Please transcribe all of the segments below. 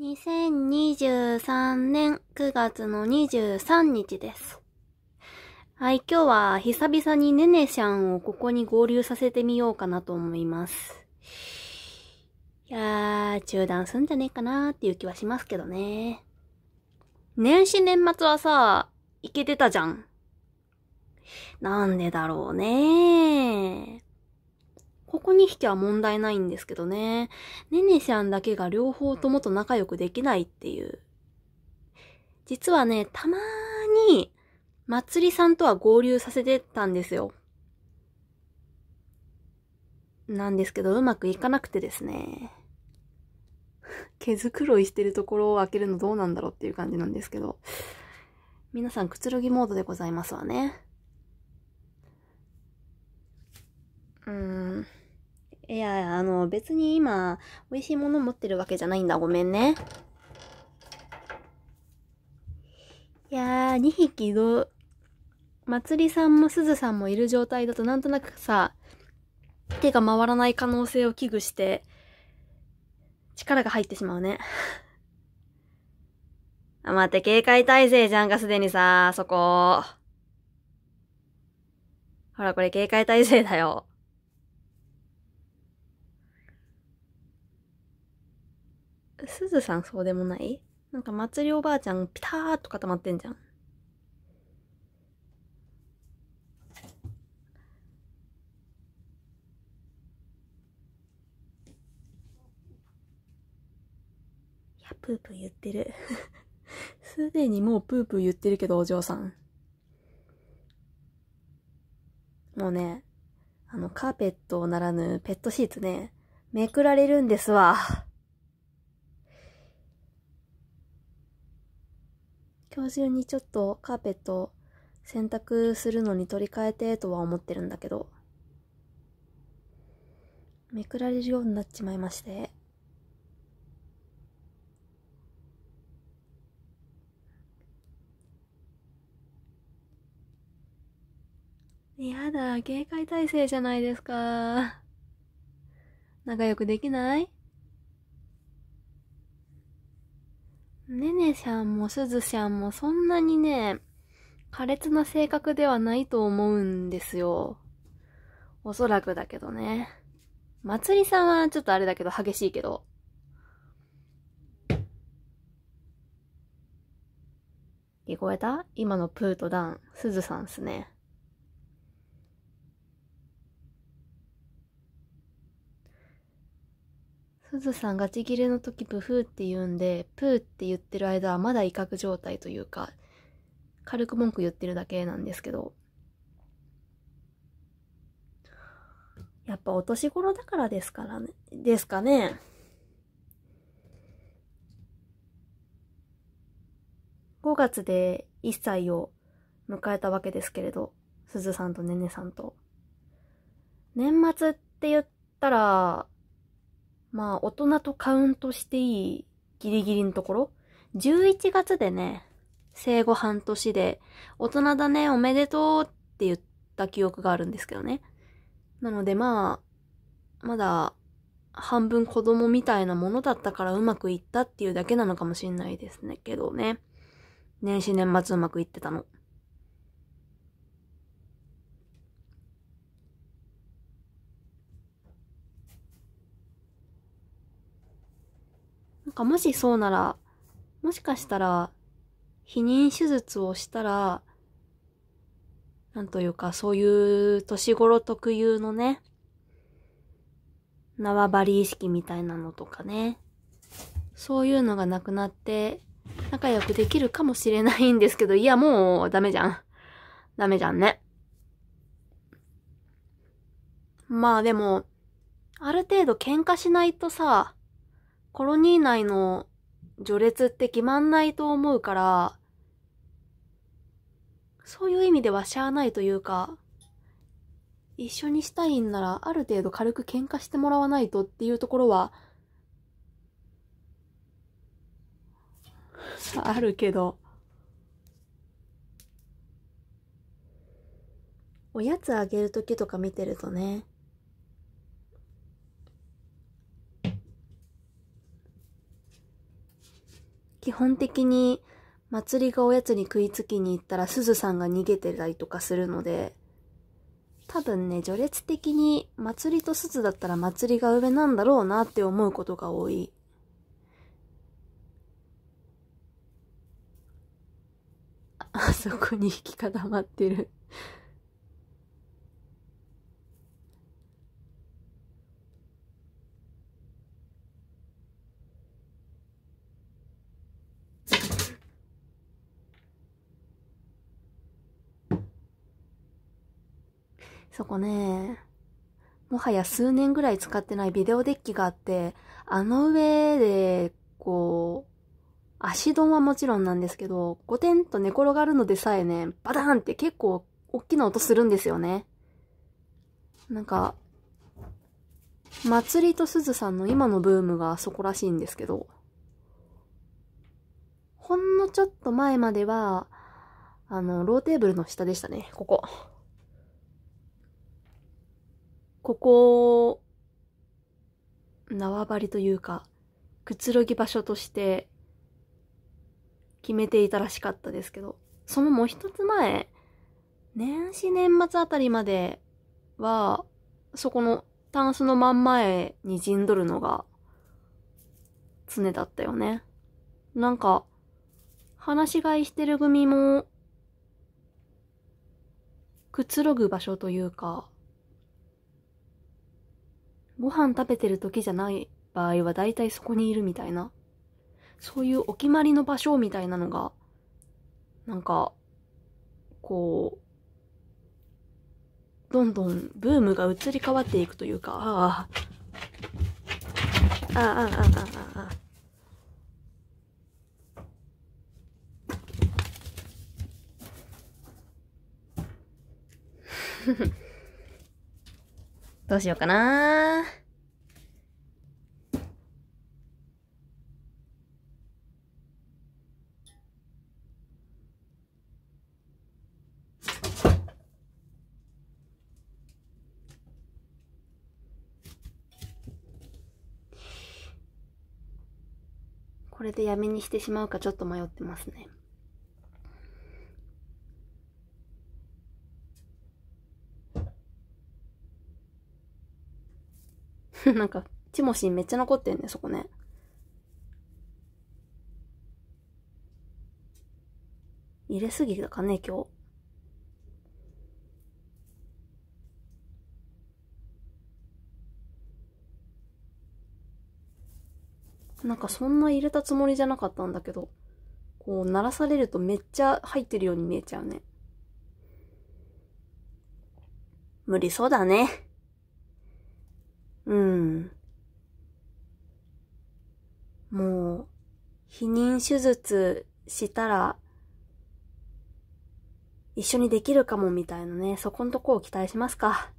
2023年9月の23日です。はい、今日は久々にねねちゃんをここに合流させてみようかなと思います。いやー、中断すんじゃねえかなーっていう気はしますけどね。年始年末はさ、いけてたじゃん。なんでだろうねー。ここに匹は問題ないんですけどね。ねねちゃんだけが両方ともと仲良くできないっていう。実はね、たまーに、まつりさんとは合流させてたんですよ。なんですけど、うまくいかなくてですね。毛づくろいしてるところを開けるのどうなんだろうっていう感じなんですけど。皆さんくつろぎモードでございますわね。うーん。いや、あの、別に今、美味しいもの持ってるわけじゃないんだ。ごめんね。いやー、2匹ど、まつりさんもすずさんもいる状態だとなんとなくさ、手が回らない可能性を危惧して、力が入ってしまうね。あ、待って、警戒態勢じゃんか、すでにさ、そこ。ほら、これ警戒態勢だよ。すずさんそうでもないなんか祭りおばあちゃんピターっと固まってんじゃん。いや、プープー言ってる。すでにもうプープー言ってるけど、お嬢さん。もうね、あの、カーペットならぬペットシーツね、めくられるんですわ。今日中にちょっとカーペット洗濯するのに取り替えてとは思ってるんだけどめくられるようになっちまいましてやだ、警戒態勢じゃないですか。仲良くできないねねちゃんもすずちゃんもそんなにね、苛烈な性格ではないと思うんですよ。おそらくだけどね。まつりさんはちょっとあれだけど激しいけど。聞こえた今のプーとダン、すずさんっすね。すずさんガチ切れの時プフーって言うんで、プーって言ってる間はまだ威嚇状態というか、軽く文句言ってるだけなんですけど。やっぱお年頃だからですからね、ですかね。5月で1歳を迎えたわけですけれど、すずさんとねねさんと。年末って言ったら、まあ、大人とカウントしていいギリギリのところ。11月でね、生後半年で、大人だね、おめでとうって言った記憶があるんですけどね。なのでまあ、まだ、半分子供みたいなものだったからうまくいったっていうだけなのかもしんないですね。けどね。年始年末うまくいってたの。なんかもしそうなら、もしかしたら、避妊手術をしたら、なんというか、そういう年頃特有のね、縄張り意識みたいなのとかね、そういうのがなくなって、仲良くできるかもしれないんですけど、いや、もうダメじゃん。ダメじゃんね。まあでも、ある程度喧嘩しないとさ、コロニー内の序列って決まんないと思うから、そういう意味ではしゃあないというか、一緒にしたいんならある程度軽く喧嘩してもらわないとっていうところは、あるけど、おやつあげるときとか見てるとね、基本的に祭りがおやつに食いつきに行ったらすずさんが逃げてたりとかするので、多分ね、序列的に祭りとすずだったら祭りが上なんだろうなって思うことが多い。あそこに引き固まってるそこね、もはや数年ぐらい使ってないビデオデッキがあって、あの上で、こう、足丼はもちろんなんですけど、ゴテンと寝転がるのでさえね、バダーンって結構大きな音するんですよね。なんか、祭りとすずさんの今のブームがそこらしいんですけど、ほんのちょっと前までは、あの、ローテーブルの下でしたね、ここ。ここ縄張りというか、くつろぎ場所として決めていたらしかったですけど、そのもう一つ前、年始年末あたりまでは、そこのタンスの真ん前に陣取るのが常だったよね。なんか、話し飼いしてる組も、くつろぐ場所というか、ご飯食べてる時じゃない場合は大体そこにいるみたいな。そういうお決まりの場所みたいなのが、なんか、こう、どんどんブームが移り変わっていくというか、ああ、ああ、ああ、ああ、ああ。どうしようかなこれでやめにしてしまうかちょっと迷ってますね。なんか、チモシーめっちゃ残ってんね、そこね。入れすぎたかね、今日。なんかそんな入れたつもりじゃなかったんだけど、こう鳴らされるとめっちゃ入ってるように見えちゃうね。無理そうだね。うん。もう、避妊手術したら、一緒にできるかもみたいなね、そこんとこを期待しますか。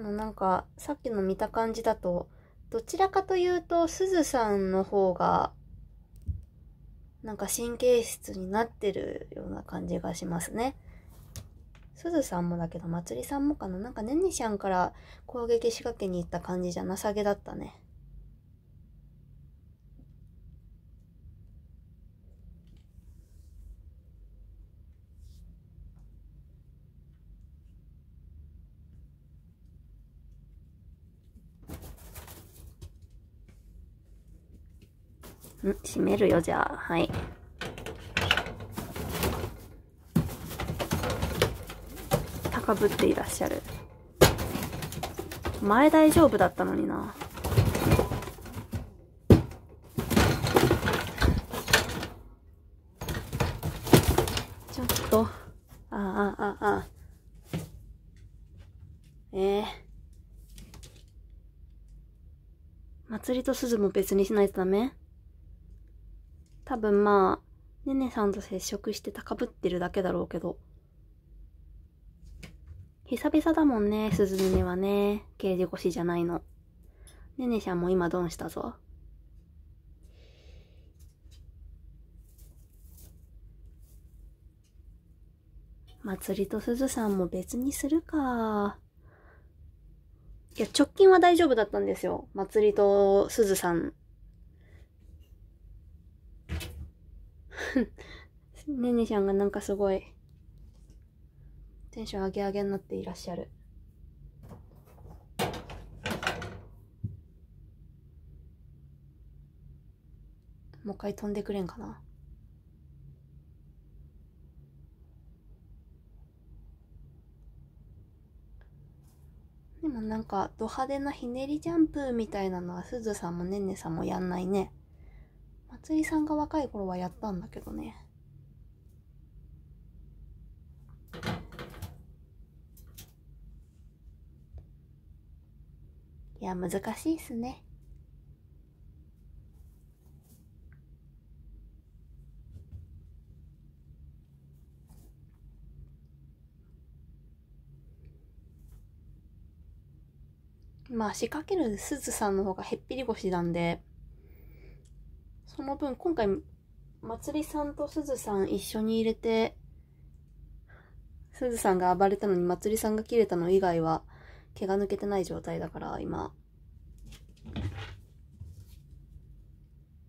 のなんか、さっきの見た感じだと、どちらかというと、すずさんの方が、なんか神経質になってるような感じがしますね。すずさんもだけど、まつりさんもかな。なんかねんにしゃんから攻撃仕掛けに行った感じじゃなさげだったね。ん閉めるよ、じゃあ。はい。高ぶっていらっしゃる。前大丈夫だったのにな。ちょっと、ああ、ああ、あええー、祭りと鈴も別にしないとダメ多分まあ、ねねさんと接触して高ぶってるだけだろうけど。久々だもんね、鈴音はね。刑事越しじゃないの。ねねちゃんも今ドンしたぞ。祭りと鈴さんも別にするか。いや、直近は大丈夫だったんですよ。祭りと鈴さん ねねちゃんがなんかすごい、テンション上げ上げになっていらっしゃる。もう一回飛んでくれんかな。でもなんかド派手なひねりジャンプみたいなのはすずさんもねんねさんもやんないね。松井さんが若い頃はやったんだけどねいや難しいっすねまあ仕掛けるすずさんの方がへっぴり腰なんでその分、今回、まつりさんとすずさん一緒に入れて、すずさんが暴れたのにまつりさんが切れたの以外は、毛が抜けてない状態だから、今。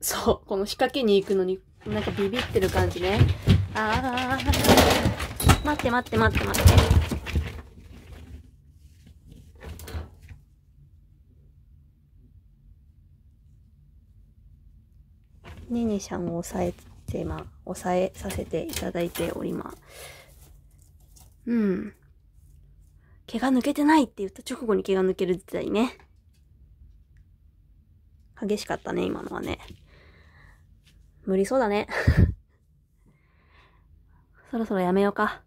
そう、この仕掛けに行くのに、なんかビビってる感じね。あー、待って待って待って待って。ねねちゃんを抑えて、まあ、抑えさせていただいております。うん。毛が抜けてないって言った直後に毛が抜ける時代ね。激しかったね、今のはね。無理そうだね。そろそろやめようか。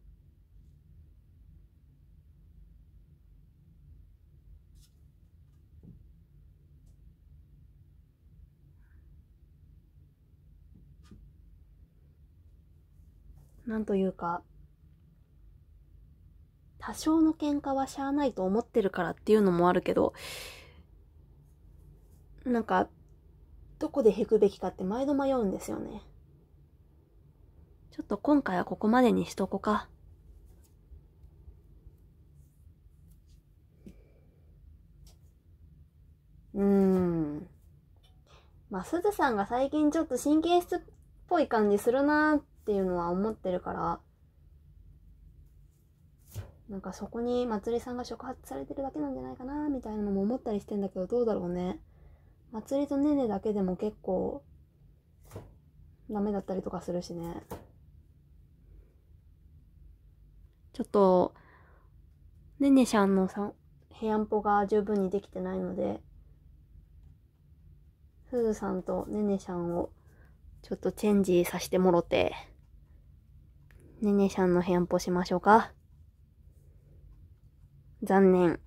なんというか、多少の喧嘩はしゃあないと思ってるからっていうのもあるけど、なんか、どこで引くべきかって毎度迷うんですよね。ちょっと今回はここまでにしとこか。うーん。まあ、すずさんが最近ちょっと神経質っぽい感じするなーっっていうのは思ってるからなんかそこにまつりさんが触発されてるだけなんじゃないかなみたいなのも思ったりしてんだけどどうだろうねまつりとねねだけでも結構ダメだったりとかするしねちょっとねねちゃんのさ部屋んぽが十分にできてないのですずさんとねねちゃんをちょっとチェンジさせてもろて。ねねさんの部屋んぽしましょうか。残念。